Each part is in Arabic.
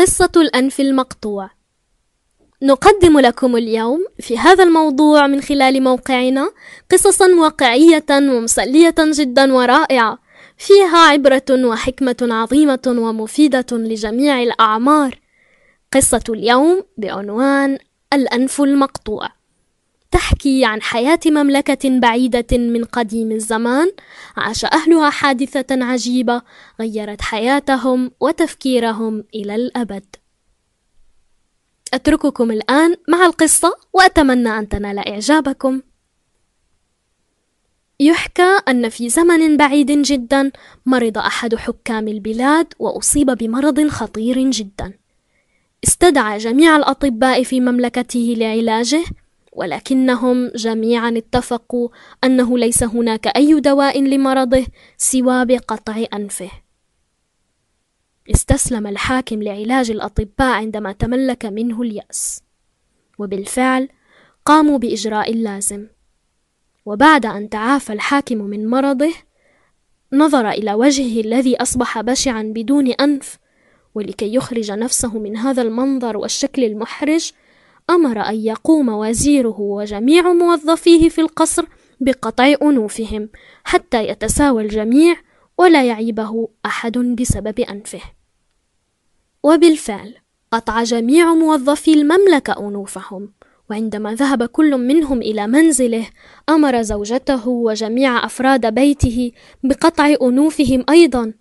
قصة الأنف المقطوع نقدم لكم اليوم في هذا الموضوع من خلال موقعنا قصصا واقعية ومسلية جدا ورائعة فيها عبرة وحكمة عظيمة ومفيدة لجميع الأعمار قصة اليوم بعنوان الأنف المقطوع تحكي عن حياة مملكة بعيدة من قديم الزمان عاش أهلها حادثة عجيبة غيرت حياتهم وتفكيرهم إلى الأبد. أترككم الآن مع القصة وأتمنى أن تنال إعجابكم. يحكى أن في زمن بعيد جدا مرض أحد حكام البلاد وأصيب بمرض خطير جدا. استدعى جميع الأطباء في مملكته لعلاجه ولكنهم جميعا اتفقوا انه ليس هناك اي دواء لمرضه سوى بقطع انفه استسلم الحاكم لعلاج الاطباء عندما تملك منه الياس وبالفعل قاموا باجراء اللازم وبعد ان تعافى الحاكم من مرضه نظر الى وجهه الذي اصبح بشعا بدون انف ولكي يخرج نفسه من هذا المنظر والشكل المحرج أمر أن يقوم وزيره وجميع موظفيه في القصر بقطع أنوفهم حتى يتساوى الجميع ولا يعيبه أحد بسبب أنفه. وبالفعل قطع جميع موظفي المملكة أنوفهم، وعندما ذهب كل منهم إلى منزله، أمر زوجته وجميع أفراد بيته بقطع أنوفهم أيضًا،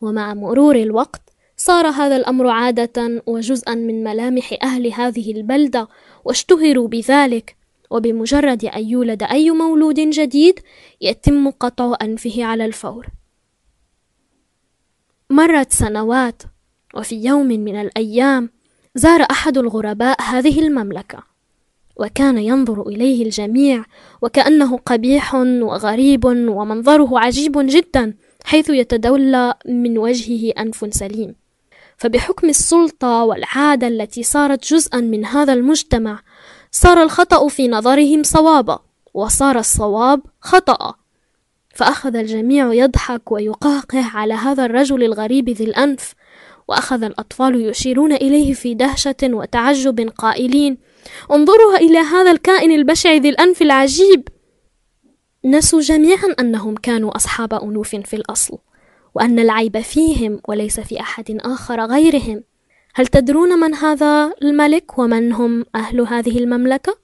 ومع مرور الوقت صار هذا الأمر عادة وجزءا من ملامح أهل هذه البلدة واشتهروا بذلك وبمجرد أن يولد أي مولود جديد يتم قطع أنفه على الفور مرت سنوات وفي يوم من الأيام زار أحد الغرباء هذه المملكة وكان ينظر إليه الجميع وكأنه قبيح وغريب ومنظره عجيب جدا حيث يتدلى من وجهه أنف سليم فبحكم السلطة والعادة التي صارت جزءا من هذا المجتمع صار الخطأ في نظرهم صوابا وصار الصواب خطأ فأخذ الجميع يضحك ويقهقه على هذا الرجل الغريب ذي الأنف وأخذ الأطفال يشيرون إليه في دهشة وتعجب قائلين انظروا إلى هذا الكائن البشع ذي الأنف العجيب نسوا جميعا أنهم كانوا أصحاب أنوف في الأصل وأن العيب فيهم وليس في أحد آخر غيرهم هل تدرون من هذا الملك ومن هم أهل هذه المملكة؟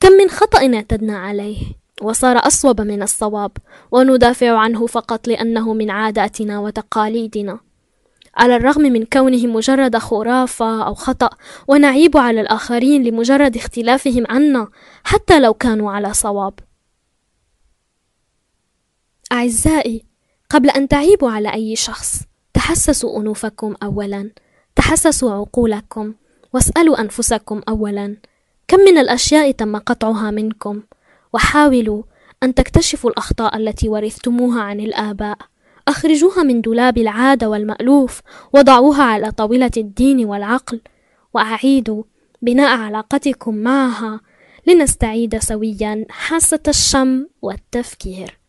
كم من خطأ اعتدنا عليه وصار أصوب من الصواب وندافع عنه فقط لأنه من عاداتنا وتقاليدنا على الرغم من كونه مجرد خرافة أو خطأ ونعيب على الآخرين لمجرد اختلافهم عنا حتى لو كانوا على صواب أعزائي قبل أن تعيبوا على أي شخص تحسسوا أنوفكم أولا تحسسوا عقولكم واسألوا أنفسكم أولا كم من الأشياء تم قطعها منكم وحاولوا أن تكتشفوا الأخطاء التي ورثتموها عن الآباء أخرجوها من دولاب العادة والمألوف وضعوها على طاولة الدين والعقل وأعيدوا بناء علاقتكم معها لنستعيد سويا حاسة الشم والتفكير